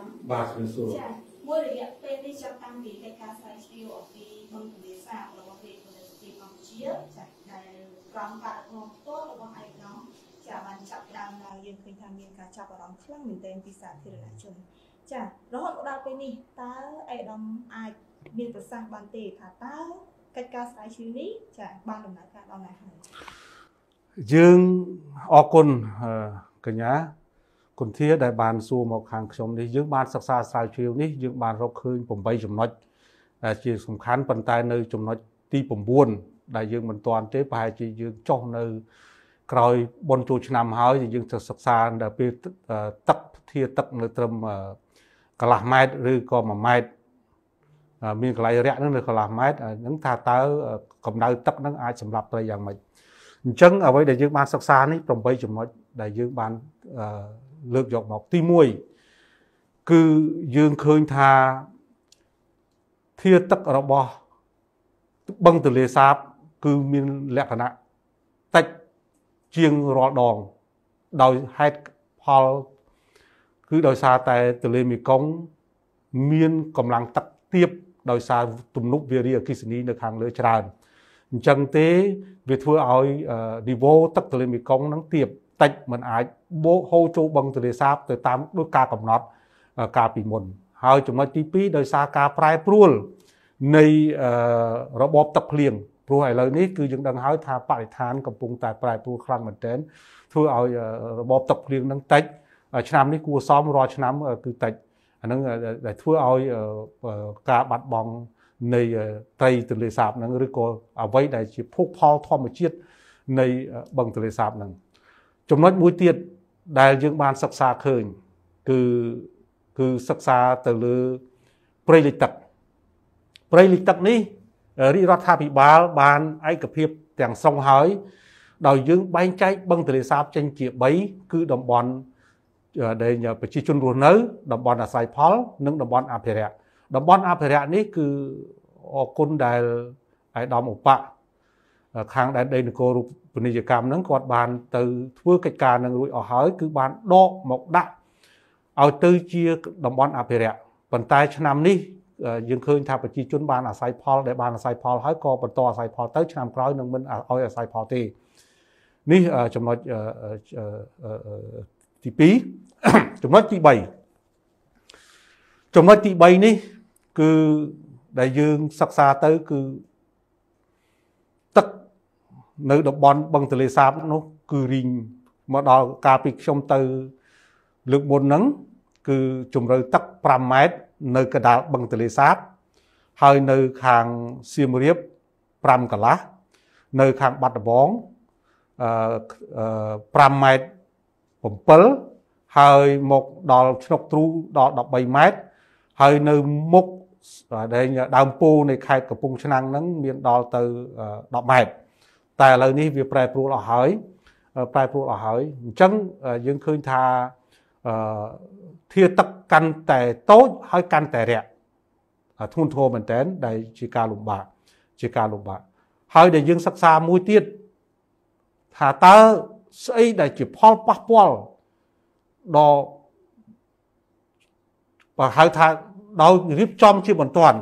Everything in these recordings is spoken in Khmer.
ហ្នឹងបាទសួរសួរចាមួយរយៈពេលនេះចាប់តាំងពីកិច្ចការស្រាវជ្រាវអំពីបឹងទន្លេសាបរបស់រាជធានីទីកម្ពុជាចាដែលក្រុមការដឹកនាំផ្ទាល់របស់ឯកឧត្តមចាបានចាប់ដើមឡើងយើងឃើញថាមានការចាប់អារម្មណ៍ខ្លាំងមែនទែនពីសាធារណជនចារហូតដល់ពេលនេះតើឯកឧត្តមអាចមានប្រសាសន៍បានទេថាតើកិច្ចការស្រាវជ្រាវនេះចាបានដំណើរការដល់ណាហើយយើងអរគុណកញ្ញាគន្ធាដែលបានសួរមកខាងខ្ញុំនេះយើងបានសិក្សាស្រាវជ្រាវនេះយើងបានរកឃើញ8ចំណុចដែលជាសំខាន់ប៉ុន្តែនៅចំណុចទី9ដែលយើងមិនទាន់ទេប្រហែលជាយើងចុះនៅក្រោយបនចូលឆ្នាំហើយយើងទៅសិក្សាដល់ពេលទឹកធាទឹកនៅត្រឹមកន្លះម៉ែត្រឬក៏1ម៉ែត្រមានកន្លែងរាក់នឹងនៅកន្លះម៉ែត្រហ្នឹងថាតើកម្ដៅទឹកហ្នឹងអាចសម្រាប់ត្រីយ៉ាងម៉េចអញ្ចឹងអ្វីដែលយើងបានសិក្សានេះ8ចំណុចដែលយើងបានលើកយកមកទី1គឺយើងឃើញថាធាតុទឹករបស់បឹងទន្លេសាបគឺមានលក្ខណៈតិចជាងរាល់ដងដោយហេតុផលគឺដោយសារតែទន្លេមេគង្គមានកម្លាំងទឹកទាបដោយសារទំនប់វារីអគ្គិសនីនៅខាងលើច្រើនអញ្ចឹងទេវាធ្វើឲ្យនីវ៉ូទឹកទន្លេមេគង្គហ្នឹងទាបតិចមិនអាចបោកហូរចូលបឹងទន្លេសាបទៅតាមដូចការកំណត់កាលពីមុនហើយចំណុចទី2ដោយសារការប្រែប្រួលនៃរបបទឹកភ្លៀងព្រោះឥឡូវនេះគឺយើងដឹងហើយថាបរិស្ថានកំពុងតែប្រែប្រួលខ្លាំងមែនទែនធ្វើឲ្យរបបទឹកភ្លៀងនឹងតិច ឆ្នាំនេះគួរសមរាល់ឆ្នាំគឺតិចអានឹងដែលធ្វើឲ្យការបាត់បង់នៃត្រីទន្លេសាបហ្នឹងឬក៏អ្វីដែលជាភោគផលធម្មជាតិនៃបឹងទន្លេសាបហ្នឹងចំណុចមួយទៀតដែលយើងបានសិក្សាឃើញគឺគឺសិក្សាទៅលើព្រៃលិចទឹកព្រៃលិចទឹកនេះរាជរដ្ឋាភិបាលបានឯកភាពទាំងស្រុងហើយ ដោយយើងបែងចែកបឹងទន្លេសាបចេញជា3គឺតំបន់ដែលប្រជាជនរស់នៅតំបន់អាស្រ័យផលនិងតំបន់អភិរក្សតំបន់អភិរក្សនេះគឺអគុណដែលឯកឧត្តមឧបៈខាងដែនដីនគររូបនីយកម្មហ្នឹងគាត់បានទៅធ្វើកិច្ចការនឹងរួចអស់ហើយគឺបានដកមកដាក់ឲ្យទៅជាតំបន់អភិរក្សប៉ុន្តែឆ្នាំនេះយើងឃើញថាប្រជាជនបានអាស្រ័យផលដែលបានអាស្រ័យផលហើយក៏បន្តអាស្រ័យផលទៅឆ្នាំក្រោយនឹងមិនឲ្យអាស្រ័យផលទេនេះចំណុចទី2ចំណុចទី3ចំណុចទី3នេះគឺដែលយើងសិក្សាទៅគឺទឹកនៅតំបន់បឹងទលេសាបនោះគឺរីងមកដល់កាលពីខ្ញុំទៅលើកមុនហ្នឹងគឺជម្រៅទឹក5ម៉ែត្រនៅកណ្ដាលបឹងទលេសាបហើយនៅខាងសៀមរាប5កន្លះនៅខាងបាត់ដំបងអឺ5ម៉ែត្រ7ហើយមកដល់ឆ្នុកទ្រូដល់13ម៉ែត្រហើយនៅមុខដែលដើមពោនៃខេត្តកំពង់ឆ្នាំងហ្នឹងមានដល់ទៅ10ម៉ែត្រតែឥឡូវនេះវាប្រែប្រួលអស់ហើយប្រែប្រួលអស់ហើយអញ្ចឹងយើងឃើញថាអឺធាទឹកកាន់តែតូចហើយកាន់តែរាក់ធ្ងន់ធ្ងរមែនតើដែលជាការលំបាកជាការលំបាកហើយដែលយើងសិក្សាមួយទៀតថាតើស្អីដែលជាផលប៉ះពាល់ដល់បើហៅថាដោយរៀបចំជាបន្ទាន់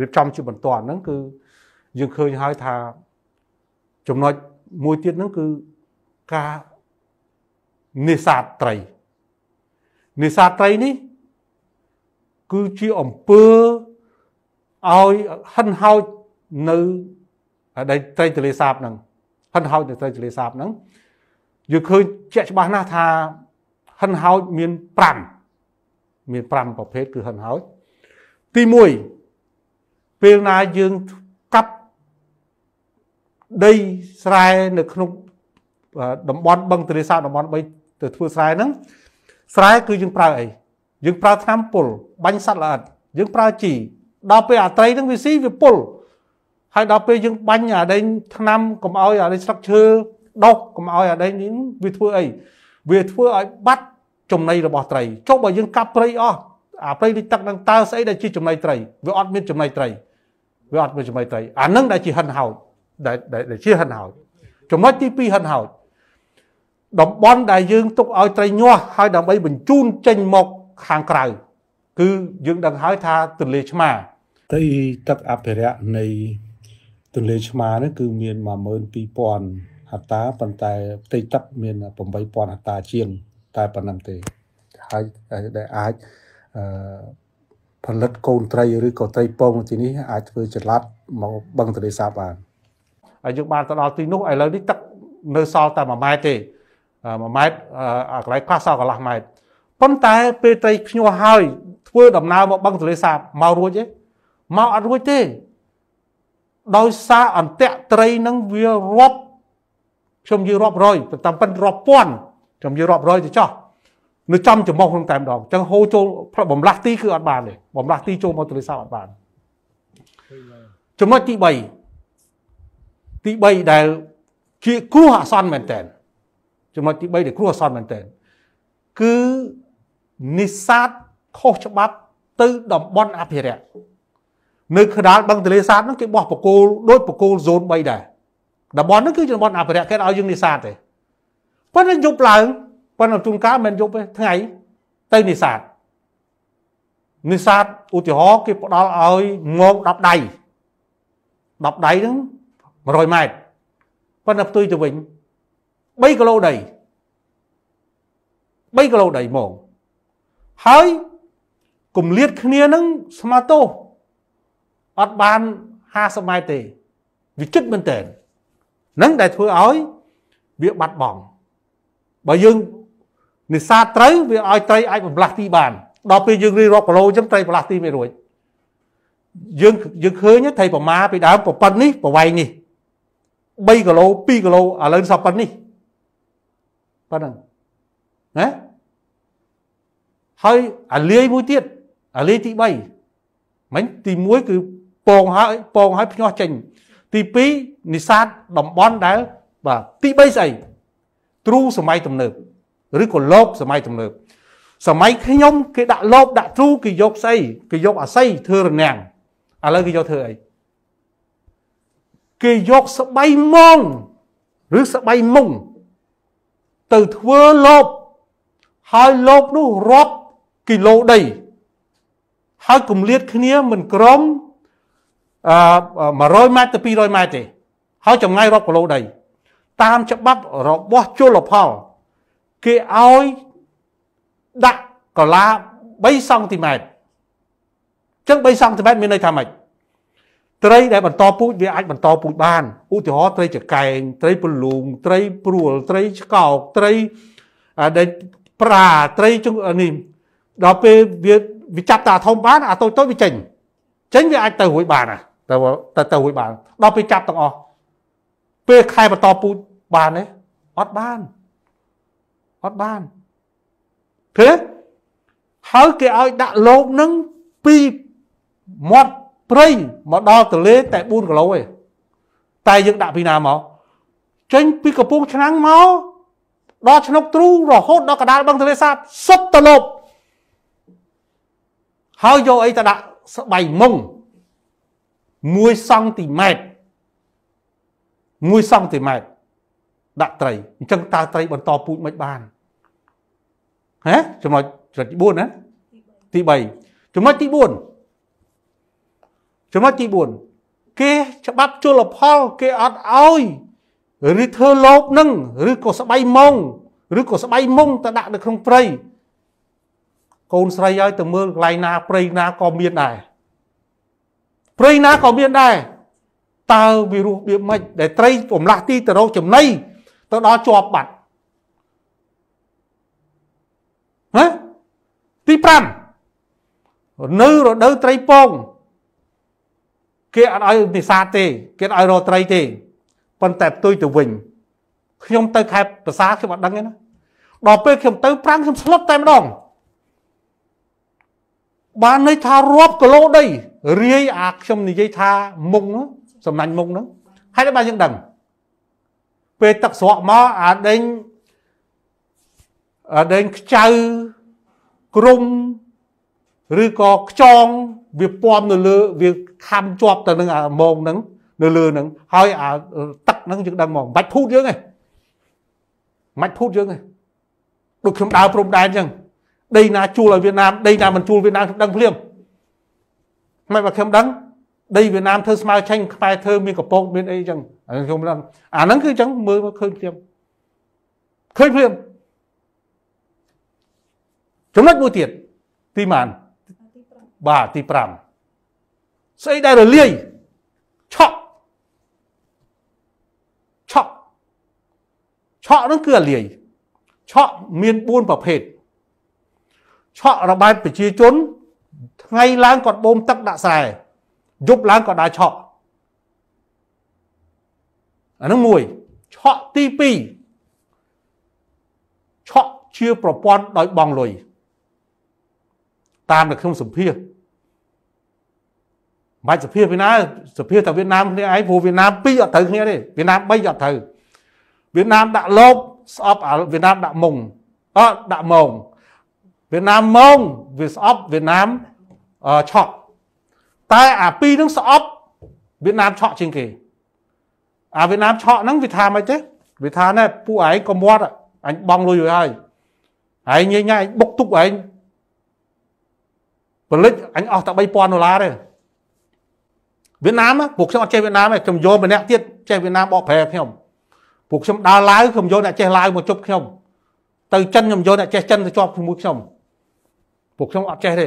រៀបចំជាបន្ទាន់ហ្នឹងគឺយើងឃើញហើយថាចំណុចមួយទៀតហ្នឹងគឺការនេសាទត្រីនេសាទត្រីនេះគឺជាអំពើឲ្យហិនហោចនៅដែលត្រីទលេសាបហ្នឹងហិនហោចនៅត្រីទលេសាបហ្នឹងយើងឃើញជាក់ច្បាស់ណាស់ថាហិនហោចមាន5មាន5ប្រភេទគឺហិនហោចទី1ពេលណាយើងដីស្រែនៅក្នុងតំបន់បឹងទន្លេសាបតំបន់3ទៅធ្វើស្រែហ្នឹងស្រែគឺយើងប្រើអីយើងប្រើថ្នាំពុលបាញ់សត្វល្អិតយើង ប្រើជីដល់ពេលអាត្រីហ្នឹងវាស៊ីវាពុលហើយដល់ពេលយើងបាញ់អាដេញថ្នាំកុំឲ្យអាដេញស្លឹកឈើដុះកុំឲ្យអាដេញវាធ្វើអីវាធ្វើឲ្យបាត់ចំណីរបស់ត្រីចុះបើយើងកាប់ព្រៃអស់អាព្រៃលិចទឹកនឹងតើស្អីដែលជាចំណីត្រីវាអត់មានចំណីត្រីវាអត់មានចំណីត្រីអានឹងដែលជាហិនហោចដែលជាហិនហោចចំណុចទី2ហិនហោចតំបន់ ដែលយើងទុកឲ្យត្រីញាស់ហើយដើម្បីបញ្ជូនចេញមកខាងក្រៅគឺយើងដឹងហើយថាទន្លេឆ្មា ទីទឹកអភិរក្សនៃទន្លេឆ្មានេះគឺមាន12000ហិកតាប៉ុន្តែផ្ទៃទឹកមាន8000ហិកតាជាងតែប៉ុណ្ណឹងទេហើយដែលអាចផលិតកូនត្រីឬក៏ត្រីពងទីនេះអាចធ្វើចល័តមកបឹងទន្លេសាបបានហើយយើងបានទៅដល់ទីនោះឥឡូវនេះទឹកនៅសល់តែ1ម៉ែត្រទេ1ម៉ែត្រអាកន្លែងខ្លះសល់កន្លះម៉ែត្រប៉ុន្តែ ពេលត្រីខ្ញួរហើយធ្វើដំណើរមកបឹងទលេសាបមករួចទេមកអត់រួចទេដោយសារអន្តៈត្រីនឹងវារាប់ខ្ញុំនិយាយរាប់រយតាមប៉ិនរាប់ពាន់ខ្ញុំនិយាយរាប់រយទៅចោះនៅចំចំមកក្នុងតែម្ដងអញ្ចឹងហូរចូលបំលាស់ទីគឺអត់បានទេបំលាស់ទីចូលមកទលេសាបអត់បានចំណុចទី3ទី3ដែលជាគ្រោះអាសន្នមែនតើចំណុចទី3ដែលគ្រោះអាសន្នមែនតើគឺនិសាទខុសច្បាប់ទៅតំបន់អភិរក្សនៅកណ្ដាលបឹងទលេសាបហ្នឹងគេបោះបកូលដូចបកូលហ្សូន3ដែរតំបន់ហ្នឹងគឺតំបន់អភិរក្សគេឲ្យយើងនេសាទទេប៉ុន្តែយប់ឡើងប៉ុន្តែជួនកាលមិនយប់ទេថ្ងៃទៅនេសាទនេសាទឧទាហរណ៍គេផ្ដល់ឲ្យងោក10ដៃ10ដៃហ្នឹង100ម៉ែត្រប៉ុន្តែផ្ទុយទៅវិញ3គីឡូដី3គីឡូដីហ្មងហើយគម្លាតគ្នានឹងស្មាតោអត់បាន50ម៉ែត្រទេវាជិតមែនតើនឹងដែលធ្វើឲ្យវាបាត់បង់បើយើងនេសាទត្រូវវាឲ្យត្រីអាចបំលាស់ទីបានដល់ពេលយើងរីរកគីឡូអញ្ចឹងត្រីបំលាស់ទីមិនរួចយើងយើងឃើញត្រីប្រមាពីដើមប្រប៉ុននេះប្រវែងនេះ3គីឡូ2គីឡូឥឡូវសពប៉ុណ្នេះប៉ុណ្ណឹងណាហើយអាលាយមួយទៀតអាលាយទី3មិញទី1គឺពងហើយពងហើយភ្ញាស់ចេញ ទី2និសាទតំបន់ដែលបាទទី3ស្អីទ្រូសម័យទំនើបឬក៏លបសម័យទំនើបសម័យខ្ញុំគេដាក់លបដាក់ទ្រូគេយកស្អីគេយកអាស័យធ្វើរនាំងឥឡូវគេយកធ្វើអីគេយកស្បៃមងឬស្បៃមុងទៅធ្វើលបហើយលបនោះរាប់គីឡូដី ហើយគម្លាតគ្នា មិនក្រំអឺ100ម៉ែត្រទៅ200ម៉ែត្រទេហើយចម្ងាយរាប់គីឡូដី តាមច្បាប់របស់ជលផលគេឲ្យដាក់កលា3សង់ទីម៉ែត្រអញ្ចឹង3សង់ទីម៉ែត្រមានន័យថាម៉េចត្រីដែលបន្តពូជវាអាចបន្តពូជបានឧទាហរណ៍ត្រីចកែងត្រីពលូងត្រីព្រួលត្រីឆ្កោកត្រីដែលប្រាត្រីជុងនេះដល់ពេលវាវាចាប់តាធំបានអាតូចតូចវាចេញចេញវាអាចទៅរួចបានណាទៅទៅទៅរួចបានដល់ពេលចាប់ទាំងអស់ពេលខែបន្តពូជបានទេអត់បានអត់បានឃើញហើយគេឲ្យដាក់លោកនឹងពីមាត់ព្រៃមកដល់ទលេ តែ4គីឡូទេតែយើងដាក់ពីណាមកចេញពីកំពង់ឆ្នាំងមកដល់ឆ្នុកទ្រូរហូតដល់កដាលបឹងទលេសាបសុទ្ធទៅលប់ហើយយកអីទៅដាក់ស្បៃមុង1សង់ទីម៉ែត្រ1សង់ទីម៉ែត្រដាក់ត្រីអញ្ចឹងតើត្រីបន្តពូជមិនបានហ៎ចំណុចចំណុច4ណាទី3ចំណុចទី4ចំណុចទី4គេច្បាប់ជលផលគេអត់ឲ្យឬធ្វើលោបនឹងឬក៏ស្បៃមុងឬក៏ស្បៃមុងទៅដាក់នៅក្នុងព្រៃកូនស្រីឲ្យទៅមើលកន្លែងណាព្រៃណាក៏មានដែរព្រៃណាក៏មានដែរតើវារស់វាមិនដែលត្រីបំលាស់ទីទៅរកចំណីទៅដល់ជាប់បាត់ណាទី5នៅរដូវត្រីពងគេអត់ឲ្យនេសាទទេគេអត់ឲ្យរត្រីទេប៉ុន្តែផ្ទុយទៅវិញខ្ញុំទៅខេត្តប្រសាខ្ញុំអត់ដឹងទេណាដល់ពេលខ្ញុំទៅប្រាំងខ្ញុំស្លុតតែម្ដងបានន័យថារាប់គីឡូដី រាយអាខ្ញុំនិយាយថាមុងសំណាញ់មុងហ្នឹងហើយបានយើងដឹងពេលទឹកស្រក់មកអាដេញអាដេញខ្ចៅក្រុមឬក៏ខ្ចងវាពំនៅលើវាខំជាប់ទៅនឹង អាមងហ្នឹង នៅលើហ្នឹងហើយអាទឹកហ្នឹងយើងដឹងមកមិនបាច់ភូតយើងទេមិនបាច់ភូតយើងទេដូចខ្ញុំដើរព្រំដែនអញ្ចឹងដីណាជួលឲ្យវៀតណាមដីណាមិនជួលវៀតណាមខ្ញុំដឹងភ្លាមមិនបើខ្ញុំដឹងដីវៀតណាមធ្វើស្មៅឆេញខ្មែរធ្វើមានកពកមានអីអញ្ចឹងខ្ញុំដឹងអាហ្នឹងគឺអញ្ចឹងមើលមកឃើញភ្លាមឃើញភ្លាមចំណុចមួយទៀតទីម៉ានបាទទី5ស្អីដែលរលាយឆក់ឆក់ឆក់នោះគឺរលាយឆក់មាន4ប្រភេទឆក់របាយប្រជាជនថ្ងៃឡើងគាត់បូម ទឹកដាក់ស្រែយប់ឡើងគាត់ដើរឆក់អានោះមួយឆក់ទី2ឆក់ជាប្រព័ន្ធដោយបងលុយតាមតែខ្ញុំសម្ភារបាច់សភាវៀតណាមសភាវតែវៀតណាមគ្នាឯងព្រោះវៀតណាម2អត់ត្រូវគ្នាទេវៀតណាម3អត់ត្រូវវៀតណាមដាក់លបស្អប់វៀតណាមដាក់មុងអត់ដាក់មុងវៀតណាមមុងវាស្អប់វៀតណាមឆក់តែអាពីរហ្នឹងស្អប់វៀតណាមឆក់ជាងគេអាវៀតណាមឆក់ហ្នឹងវាថាម៉េចទេវាថាណែពួកឯងក៏មាត់អញបងលុយឲ្យហើយឯងញញ៉ៃបុកទុកឯងប៉លិចអញអស់តែ3000ដុល្លារទេវៀតណាមពួកខ្ញុំអត់ចេះវៀតណាមទេខ្ញុំយកម្នាក់ទៀតចេះវៀតណាមបកប្រែខ្ញុំពួកខ្ញុំដើរឡាវខ្ញុំយកអ្នកចេះឡាវមកជប់ខ្ញុំទៅចិនខ្ញុំយកអ្នកចេះចិនទៅជាប់ជាមួយខ្ញុំពួកខ្ញុំអត់ចេះទេ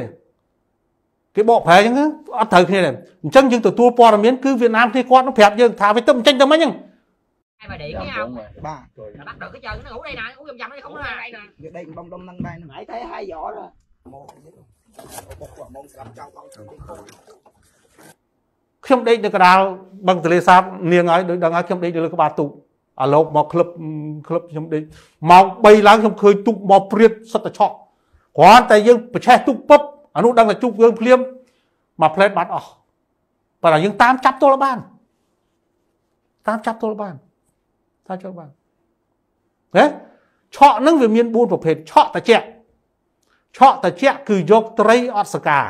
គេបកប្រែអញ្ចឹងអត់ត្រូវគ្នាទេអញ្ចឹងយើងទទួលព័ត៌មានគឺវៀតណាមគ្នាគាត់នឹងប្រាប់យើងថាវាទៅមិនចេញទៅមិនអញ្ចឹងឯ bà điện nghe không ba bắt được cái chân nó ngủ đây nè ngủ vòng vòng nó không nó ai nè điện bông đông nâng đây nó mãi thấy hai vỏ rồi ខ្ញុំដេកនៅកដាលបឹងទលេសាបនាងហើយដូចដឹងហើយខ្ញុំដេកនៅលើក្បាលទូកអាលោកមកក្លឹបក្លឹបខ្ញុំដេកម៉ោង3ឡើងខ្ញុំឃើញទូកមកព្រៀតសិតតែឆក់គ្រាន់តែយើងប្រឆេះទូកពឹបអានោះដឹងតែជុកយើងភ្លាមមកផ្លែតបាត់អស់ប៉ុន្តែយើងតាមចាប់ទល់បាន តាមចាប់ទល់បានតាមចាប់បានហ៎ឆក់នឹងវាមាន4ប្រភេទឆក់តាជែកឆក់តាជាគឺយកត្រីអត់សកា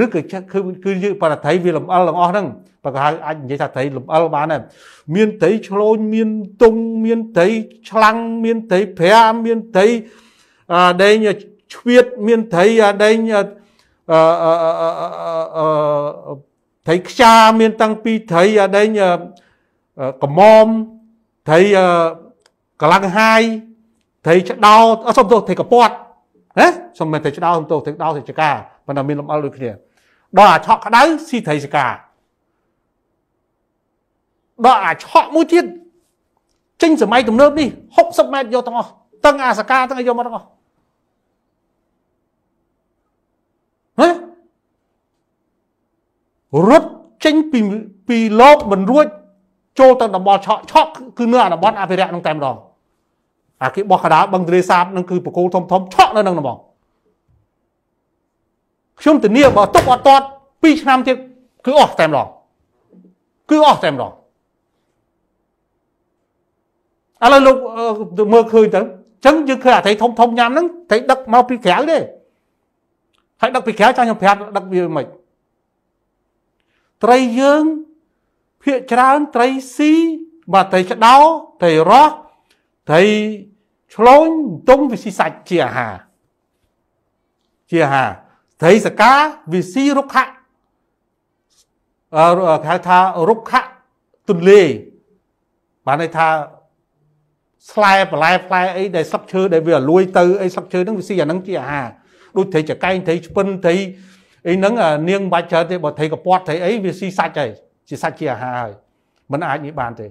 ឬក៏គឺគឺយើងបរិថ័យវាលំអិលទាំងអស់ហ្នឹងបើក៏ហៅអាចនិយាយថាត្រីលំអិលបានដែរមានត្រីឆ្លូញមានទុងមានត្រីឆ្លាំងមានត្រីប្រាមានត្រីអឺដេញឆ្វៀតមានត្រីដេញអឺអឺអឺត្រីខ្យាមានតាំងពីត្រីដេញកមមត្រីកលាំងហាយត្រីឆ្ដោអសុំទោសត្រីកពាត់ណាសុំមិនទៅឆ្ដោសំទោសទៅដោសេចការប៉ុន្តែមានលំអិលដូចគ្នាដល់អាឆក់ក្ដៅស៊ីត្រីសេចការដល់អាឆក់មួយទៀតចេញសម័យទំនើបនេះ60ម៉ែត្រយកទាំងអស់ទាំងអាសកាទាំងអីយកមកទាំងអស់ហ៎រត់ចេញពីពីលោកមិនរួចចូលទៅតំបន់ឆក់ឆក់គឺនៅអាតំបន់អភិរក្សនឹងតែម្ដងអាគេបោះកដាលបឹងទលេសាបនឹងគឺបកគោធំធំឆក់នៅនឹងហ្មងខ្ញុំធានាបើទុកអត់តត2ឆ្នាំទៀតគឺអស់តែម្ដងគឺអស់តែម្ដងឥឡូវលោកមើលឃើញទៅអញ្ចឹងយើងឃើញអាត្រីធំធំញ៉ាំហ្នឹងត្រីដឹកមកពីក្រៅទេហើយដឹកពីក្រៅចង់ខ្ញុំប្រាប់ដឹកវាមិនត្រីយើងភាកច្រើនត្រីស៊ីបាទត្រីឆ្ដោត្រីរស់ត្រីឆ្លូញទុំវាស៊ីសាច់ជាអាហារជាអាហារត្រីសកាវាស៊ីរុក្ខៈអឺគេថារុក្ខៈទុនលេបានន័យថាស្លែបន្លែផ្លែអីដែលស្លឹកឈើដែលវាលួយ ទៅអីស្លឹកឈើហ្នឹងវាស៊ីអាហ្នឹងជាអាហារដូចត្រីចកែងត្រីឆ្ពិនត្រីអីហ្នឹងនាងបាច់ច្រើនទេបើត្រីកពាត់ត្រីអីវាស៊ីសាច់ហើយជាសាច់ជាអាហារហើយមិនអាចនេះបានទេ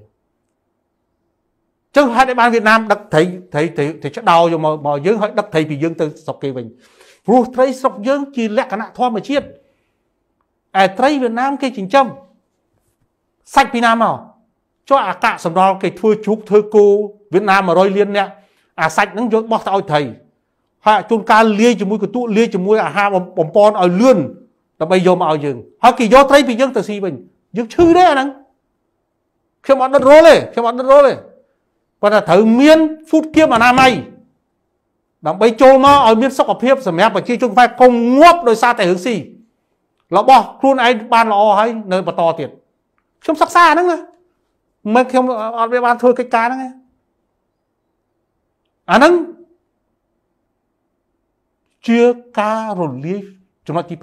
ចឹងហេតុអីបានវៀតណាមដឹកត្រីត្រីត្រីឆ្ដោយកមកមកយើងហើយដឹកត្រីពីយើងទៅស្រុកគេវិញព្រោះត្រីស្រុកយើងជាលក្ខណៈធម្មជាតិឯត្រីវៀតណាមគេចិញ្ចឹមសាច់ពីណាមកចុះអាកាសម្ដល់គេធ្វើជ្រូកធ្វើគោវៀតណាម100លានអ្នកអាសាច់ហ្នឹងយកបោះទៅឲ្យត្រីហើយជួនកាលលាយជាមួយកន្ទក់លាយជាមួយអាហារបំពន់ឲ្យលឿនដើម្បីយកមកឲ្យយើងហើយគេយកត្រីពីយើងទៅស៊ីវិញយើងឈឺទេអាហ្នឹងខ្ញុំអត់ដុតរលទេខ្ញុំអត់ដុតរលទេគាត់ថាត្រូវមាន food camp អនាម័យដើម្បីចូលមកឲ្យមានសុខភាព សម្រាប់ប្រជាជនខ្មែរកុំងាប់ដោយសារតែរឿងស៊ីរបស់ខ្លួនឯងបានល្អហើយនៅបន្តទៀតខ្ញុំសិក្សាហ្នឹងមិនខ្ញុំអត់វាបានធ្វើកិច្ចការហ្នឹងអាហ្នឹងជាការរលាយចំណុចទី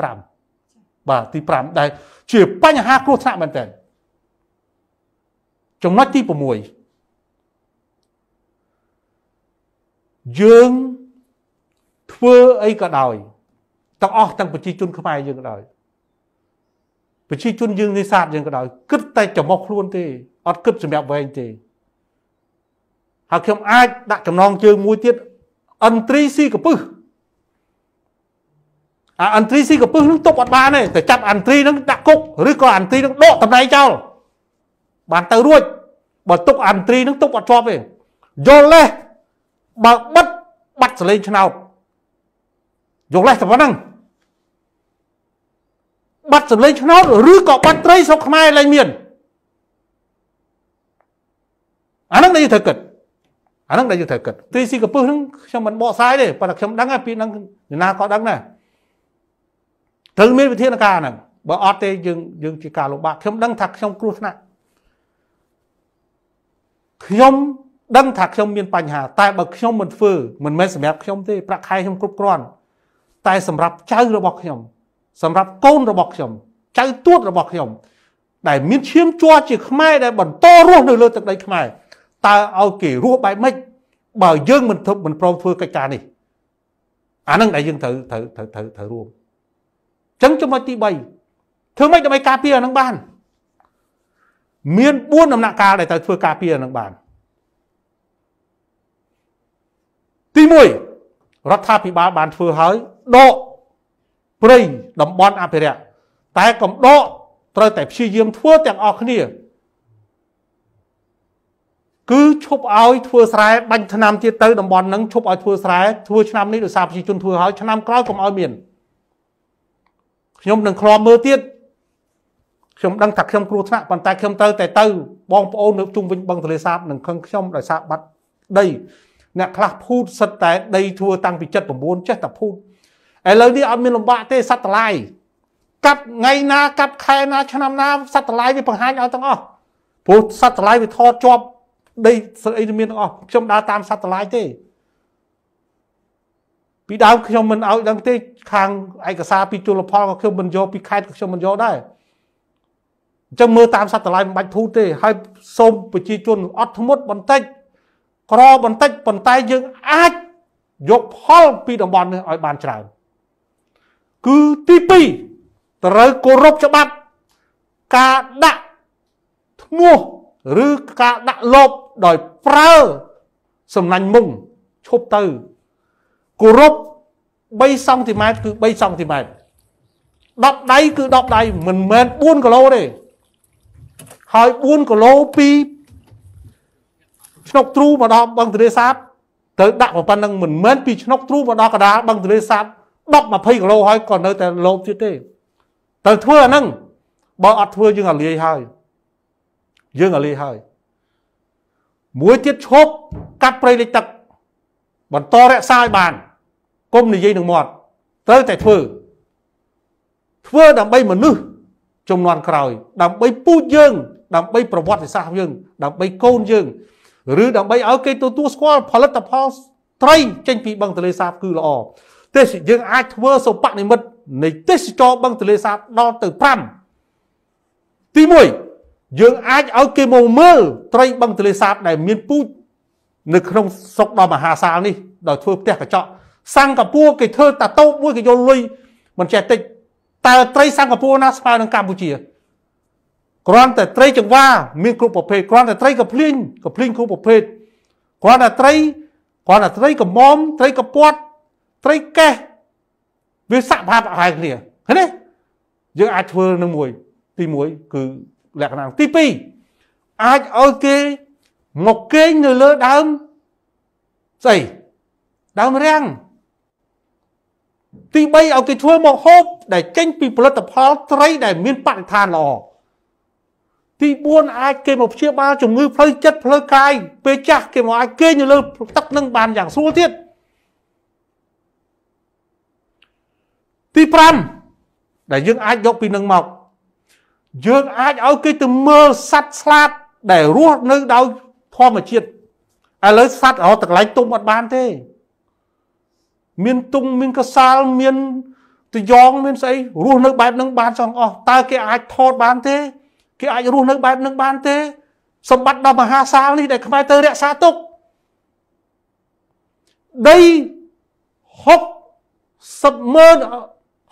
5បាទទី5ដែលជាបញ្ហាគ្រោះថ្នាក់មែនតើចំណុចទី6យើងធ្វើអីក៏ដោយទាំងអស់ទាំងប្រជាជនខ្មែរយើងក៏ដោយប្រជាជនយើងនេសាទយើងក៏ដោយគិតតែចំមុខខ្លួនទេអត់គិតសម្រាប់វែងទេហើយខ្ញុំអាចដាក់ចំណងជើងមួយទៀត N3C កពឹសអា N3C កពឹសនឹងទប់អត់បានទេតែចាប់ N3 នឹងដាក់គុកឬក៏ N3 នឹងដកតម្លៃចោលបានទៅរួចបើទុក N3 នឹងទប់អត់ជាប់ទេយល់ទេបើបិទបាត់សលេងឆ្នោតយកលេសតែប៉ុណ្្នឹងបាត់សលេងឆ្នោតឬក៏បាត់ត្រីស្រុកខ្មែរឡើងមានអាហ្នឹងដែលយើងត្រូវគិតអាហ្នឹងដែលយើងត្រូវគិតទីស៊ីកពឹសហ្នឹងខ្ញុំមិនបកស្រាយទេប៉ុន្តែខ្ញុំដឹងពីហ្នឹងណាក៏ដឹងដែរត្រូវមានវិធានការហ្នឹងបើអត់ទេយើងយើងជាការលំបាកខ្ញុំដឹងថាខ្ញុំគ្រោះថ្នាក់ខ្ញុំដឹងថាខ្ញុំមានបញ្ហាតែបើខ្ញុំមិនធ្វើមិនមែនសម្រាប់ខ្ញុំទេប្រាក់ខែខ្ញុំគ្រប់គ្រាន់តែសម្រាប់ចៅរបស់ខ្ញុំ សម្រាប់កូនរបស់ខ្ញុំចៅទួតរបស់ខ្ញុំ ដែល មានឈាមជ័រជា ខ្មែរដែលបន្តរស់នៅលើទឹកដីខ្មែរតើឲ្យគេរស់បែបម៉េចបើយើងមិនធប់មិនព្រមធ្វើកិច្ចការនេះអានឹងដែលយើងត្រូវត្រូវត្រូវត្រូវត្រូវរួមអញ្ចឹងចំណុចទី3ធ្វើម៉េចដើម្បីការពារអានឹងបាន មាន4ដំណាក់កាលដែលត្រូវធ្វើការពារអានឹងបានទី1រដ្ឋាភិបាលបានធ្វើហើយដកព្រៃតំបន់អភិរក្សតែកំដកត្រូវតែព្យាយាមធ្វើទាំងអស់គ្នាគឺឈប់ឲ្យធ្វើស្រែបាញ់ឆ្នាំទៀតទៅតំបន់ហ្នឹងឈប់ឲ្យធ្វើស្រែធ្វើឆ្នាំនេះដោយសារប្រជាជនធ្វើហើយឆ្នាំក្រោយកុំឲ្យមានខ្ញុំនឹងឃ្លាំមើលទៀតខ្ញុំដឹងថាខ្ញុំគ្រោះថ្នាក់ប៉ុន្តែខ្ញុំត្រូវតែទៅបងប្អូននៅជុំវិញបឹងទលេសាបនឹងខឹងខ្ញុំដោយសារបាត់ដីអ្នកខ្លះភូតសិតតែដីធ្វើតាំងពី79ចេះតែភូតឥឡូវនេះអត់មានលំបាកទេសត្វតឡាយកាប់ថ្ងៃណាកាប់ខែណាឆ្នាំណាសត្វតឡាយវាបង្ហាញឲ្យទាំងអស់ព្រោះសត្វតឡាយវាថតជាប់ ដីស្អីមានទាំងអស់ខ្ញុំដើរតាមសត្វតឡាយទេពីដើមខ្ញុំមិនឲ្យដឹងទេ ខាងឯកសារពីជលផលក៏ខ្ញុំមិនយកពីខេត្តក៏ខ្ញុំមិនយកដែរអញ្ចឹងមើលតាមសត្វតឡាយមិនបាច់ធូតទេហើយសូមប្រជាជនអត់ធ្មត់បន្តិចក្របន្តិចប៉ុន្តែយើងអាចយកផលពីតំបន់នេះឲ្យបានច្រើនគឺទី2ត្រូវគោរពច្បាប់ ការដាក់ធ្មោះឬការដាក់លបដោយប្រើសំណាញ់មុងឈប់ទៅគោរព3សង់ទីម៉ែត្រគឺ3សង់ទីម៉ែត្រ10ដៃគឺ10ដៃមិនមែន4គីឡូទេហើយ4គីឡូពីឆ្នុកទ្រូមកដល់បឹងទន្លេសាបត្រូវដាក់ប្រព័ន្ធនឹងមិនមែនពីឆ្នុកទ្រូមកដល់កដាលបឹងទន្លេសាប10 20គីឡូហើយក៏នៅតែលោបទៀតទេត្រូវធ្វើអាហ្នឹងបើអត់ធ្វើយើងអាលាយហើយយើងអាលាយហើយមួយទៀតឈប់កាត់ព្រៃលិចទឹកបន្តរក្សាឲ្យបានគុំនិយាយនឹងមាត់ត្រូវតែធ្វើធ្វើដើម្បីមនុស្សចំនួនក្រោយ ដើម្បីពូជយើងដើម្បីប្រវត្តិសាស្ត្រយើងដើម្បីកូនយើងឬដើម្បីឲ្យគេទទួលស្គាល់ផលិតផលត្រី ចេញពីបឹងទន្លេសាបគឺល្អទេយើងអាចធ្វើសុបនិមិត្តនៃទេសចរបឹងទន្លេសាបដល់ទៅ5ទី1យើងអាចឲ្យគេមកមើលត្រីបឹងទន្លេសាបដែលមានពូជនៅក្នុងស្រុកដ៏មហាសាលនេះដោយធ្វើផ្ទះកញ្ចក់សិង្ហបុរីគេធ្វើតាតូបមួយគេយកលុយមិនចេះតិចតើត្រីសិង្ហបុរីណាស្មើនឹងកម្ពុជាគ្រាន់តែត្រីចង្វាមានគ្រប់ប្រភេទគ្រាន់តែត្រីកភ្លីងកភ្លីងគ្រប់ប្រភេទគ្រាន់តែត្រីគ្រាន់តែត្រីកមុំត្រីកពាត់ត្រីកេះវាស័កបាបហើយគ្នាឃើញទេយើងអាចធ្វើនឹងមួយទី1គឺលក្ខណៈទី2អាចឲ្យគេមកគេងនៅលើដើមស្អីដើមរាំងទី3ឲ្យគេធ្វើមកហូបដែលចេញពីផលិតផលត្រី ដែលមានបរិស្ថានល្អទី4អាចគេមកព្យាបាលជំងឺផ្លូវចិត្តផ្លូវកាយពេលចាស់គេមកអាចគេនៅលើទឹកនឹងបានយ៉ាងស្រួលទៀតទី5ដែលយើងអាចយកពីនឹងមកយើងអាចឲ្យគេទៅមើលសត្វស្លាបដែលរស់នៅដោយធម្មជាតិឥឡូវសត្វរត់តកន្លែងទុំអត់បានទេមានទុំមានកសាលមានតយងមានស្អីរស់នៅបែបហ្នឹងបានចង់អស់តើគេអាចថតបានទេគេអាចរស់នៅបែបនឹងបានទេសម្បត្តិដ៏មហាសាលនេះដែលខ្មែរទៅរក្សាទុកដី60ម៉ឺន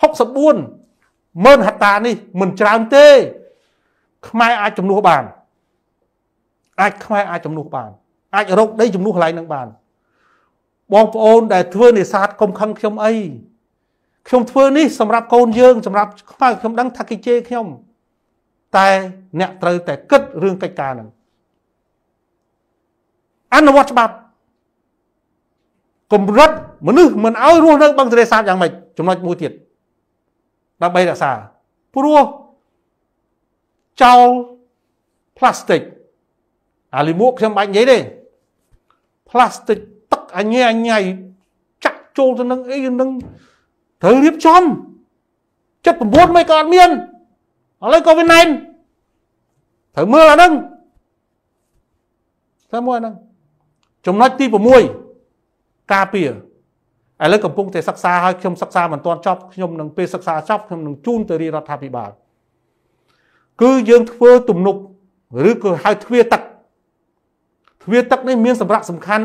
64ម៉ឺនហតានេះមិនច្រើនទេ ខ្មែរអាចជំនួសបានអាចខ្មែរអាចជំនួសបានអាចរកដីជំនួសកន្លែងនឹងបានបងប្អូនដែលធ្វើនេសាទកុំខឹងខ្ញុំអី ខ្ញុំធ្វើនេះសម្រាប់កូនយើងសម្រាប់ខ្មែរខ្ញុំដឹងថាគេជេរខ្ញុំតែអ្នកត្រូវតែគិតរឿងកិច្ចការហ្នឹងអនុវត្តច្បាប់កម្រិតមនុស្សមិនឲ្យរស់នៅបឹងទន្លេសាបយ៉ាងម៉េចចំណុចមួយទៀតដើម្បីរក្សាព្រោះចោលផ្លាស្ទិកអាលីមួកខ្ញុំបាច់និយាយទេផ្លាស្ទិកទឹកអញអញចាក់ចូលទៅនឹងអីនឹងត្រូវរៀបចំ79មិនក៏អត់មានឥឡូវ COVID-19 ត្រូវមើលអាហ្នឹងត្រូវមើលអាហ្នឹងចំណុចទី6ការពារឥឡូវកំពុងតែសិក្សាហើយខ្ញុំសិក្សាមិនទាន់ចប់ខ្ញុំនឹងពេលសិក្សាចប់ខ្ញុំនឹងជូនទៅរាជរដ្ឋាភិបាលគឺយើងធ្វើទំនប់ឬក៏ហៅទ្វារទឹកទ្វារទឹកនេះមានសម្រាប់សំខាន់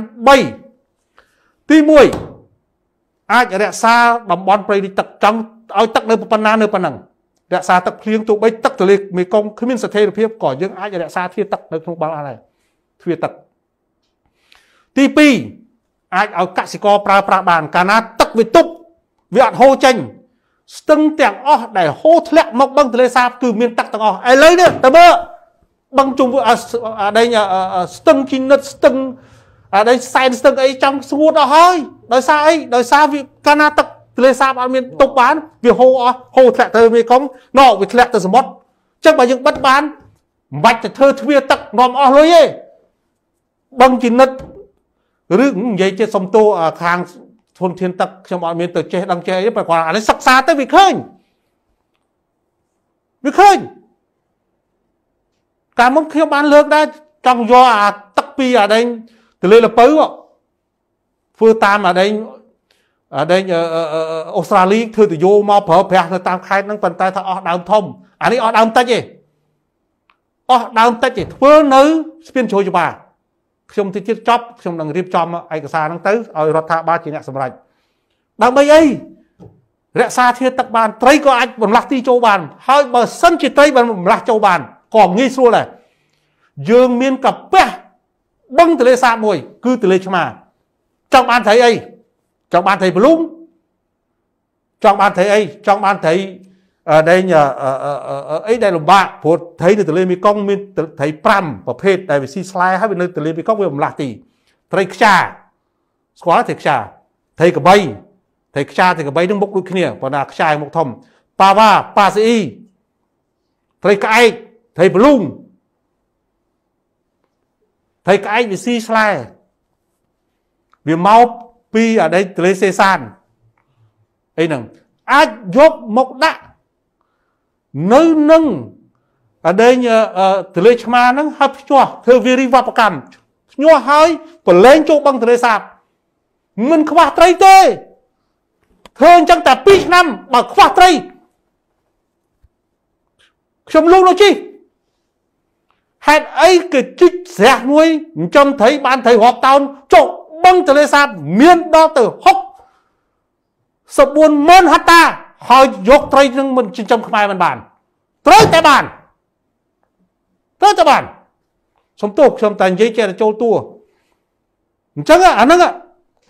3ទី1អាចរក្សាតំបន់ព្រៃលិចទឹកចង់ឲ្យទឹកនៅប៉ុណ្ណានៅប៉ុណ្ណឹងរក្សាទឹកភ្លៀងទោះបីទឹកទន្លេមេគង្គគ្មានស្ថិរភាពក៏យើងអាចរក្សាធាតុទឹកនៅក្នុងបាល់អានដែរទ្វារទឹកទី2អាចឲ្យកសិករប្រើប្រាស់បាន កាលណាទឹកវាទប់វាអត់ហូរចេញស្ទឹងទាំងអស់ដែលហូរធ្លាក់មកបឹងទន្លេសាបគឺមានទឹកទាំងអស់ឥឡូវនេះតើមើលបឹងជុំអាដែងស្ទឹងជីនិតស្ទឹងអាដែងសែនស្ទឹងអីចង់ស្ងួតអស់ហើយដោយសារអីដោយសារវាកាលណាទឹកទលេសាបអត់មានទប់បានវាហូរអស់ហូរធ្លាក់ទៅមេគង្គណោវាធ្លាក់ទៅសមុទ្រអញ្ចឹងបើយើងបិទបានមិនបាច់ទៅធ្វើទ្វារទឹកនាំអស់លុយទេដឹងជីនិតឬនិយាយជាសំទោខាងធនធានទឹកខ្ញុំអត់មានទៅចេះដឹងចេះអីបើគាត់អានេះសិក្សាទៅវាឃើញវាឃើញកាលមុនខ្ញុំបានលើកដែរចង់យកអាទឹកពីអាដែងទលេលពៅធ្វើតាមអាដែងអដែងអូស្ត្រាលីធ្វើទៅយោមកប្រើប្រាស់នៅតាមខេត្តហ្នឹងប៉ុន្តែថាអស់ដើមធំអានេះអស់ដើមតិចទេអស់ដើមតិចទេធ្វើនៅ ស្ពានជ្រោយច្បារខ្ញុំទៅទៀតចប់ខ្ញុំនឹងរៀបចំឯកសារហ្នឹងទៅឲ្យរដ្ឋាភិបាលជាអ្នកសម្រេចដើម្បីអីរក្សាធាតុទឹកបានត្រីក៏អាចបំលាស់ទី ចូលបាន ហើយបើសិនជាត្រីបានបំលាស់ចូលបានក៏ងាយស្រួលដែរយើងមានកាពះបឹងទលេសាបមួយ គឺទលេឆ្មាចង់បានត្រីអីចង់បានត្រីពលុំចង់បានត្រីអីចង់បានត្រីដេញអីដែលលំបាកព្រោះត្រីនៅទន្លេមេគង្គមាន ត្រី5ប្រភេទដែលវាស៊ីស្លែហើយនៅទន្លេមេគង្គវាម្លាស់ទីត្រីខ្យាស្គាល់ត្រីខ្យាត្រីកបីត្រីខ្យាត្រីកបីនឹងមុខដូចគ្នាប៉ុន្តែខ្យាមុខធំប៉ាវ៉ាប៉ាស៊ីអ៊ីត្រីក្អែកត្រីបលុងត្រីក្អែកវាស៊ីស្លែវាមកពីអតីតទលេសេសានអីហ្នឹងអាចយកមកដាក់នៅនឹងអដែងទលេឆ្មាហ្នឹងហើយភ្ញាស់ធ្វើវារីវប្បកម្មភ្ញាស់ហើយ ប្រឡែងចូលបឹងទលេសាបមិនខ្វះត្រីទេធ្វើអញ្ចឹងតែ2ឆ្នាំ បើខ្វះត្រីខ្ញុំលោកនោះជីហេតុអីគេជីកស្រះមួយចំត្រីបានត្រីរាប់តោនចុះបឹងទលេសាបមានដល់ទៅ6 140,000ហិកតាហើយយកត្រីនឹងមិនចិញ្ចឹមខ្មែរមិនបាន ត្រូវតែបានត្រូវតែបានសំទោសខ្ញុំតែនិយាយចេះតែចូលតួអញ្ចឹងអាហ្នឹង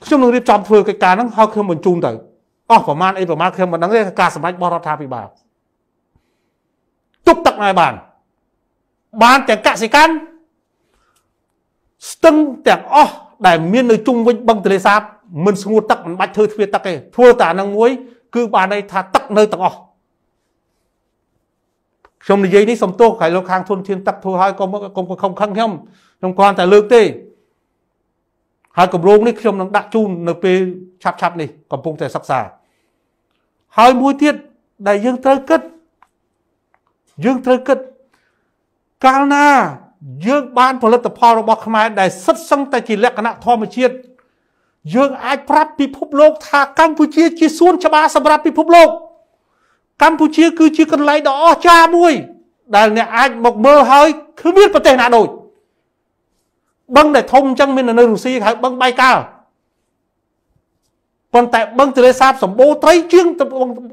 ខ្ញុំនឹងរៀបចំធ្វើកិច្ចការហ្នឹងហើយខ្ញុំបញ្ជូនទៅអស់ប្រមាណអីប្រមាណខ្ញុំមិនដឹងទេការសម្រេចរបស់រដ្ឋាភិបាលទុកទឹកណែបានបានទាំងកសិកម្មស្ទឹងទាំងអស់ដែលមាននៅជុំវិញបឹងទលេសាបមិនស្ងួតទឹកមិនបាច់ធ្វើទ្វារទឹកទេធ្វើតែអានឹងមួយ គឺបានន័យថាទឹកនៅទាំងអស់ខ្ញុំនិយាយនេះសំទោសក្រៃលោកខាងធនធានទឹកធ្វើឲ្យកុំកុំខំខឹងខ្ញុំខ្ញុំគ្រាន់តែលើកទេហើយគម្រោងនេះខ្ញុំនឹងដាក់ជូននៅពេលឆាប់ឆាប់នេះកំពុងតែសិក្សា ហើយមួយទៀតដែលយើងត្រូវគិតយើងត្រូវគិតកាលណាយើងបានផលិតផលរបស់ខ្មែរដែលសិតសឹងតែជាលក្ខណៈធម្មជាតិយើងអាចប្រាប់ពិភពលោកថាកម្ពុជាជាសួនច្បារសម្រាប់ពិភពលោក កម្ពុជាគឺជាកន្លែងដ៏អស្ចារ្យមួយ ដែលអ្នកអាចមកមើលហើយគឺមានប្រទេសណាដូចបឹងដែលធំអញ្ចឹងមាននៅរុស្ស៊ីហៅបឹងបៃកាល់ប៉ុន្តែបឹងទលេសាបសម្បូរត្រីជាង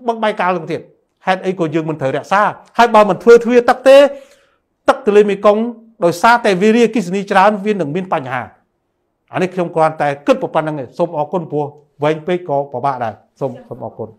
បឹងបៃកាល់នោះទៀតហេតុអីក៏យើងមិនត្រូវរក្សា ហើយបើមិនធ្វើទ្វារទឹកទេទឹកទលេមេគង្គដោយសារតែវារីអគិសនីច្រើនវានឹងមានបញ្ហាអានេះខ្ញុំគ្រាន់តែគិតប្រប៉ុណ្្នឹងឯងសូមអរគុណព្រោះវែងពេកក៏ពិបាកដែរសូមសូមអរគុណ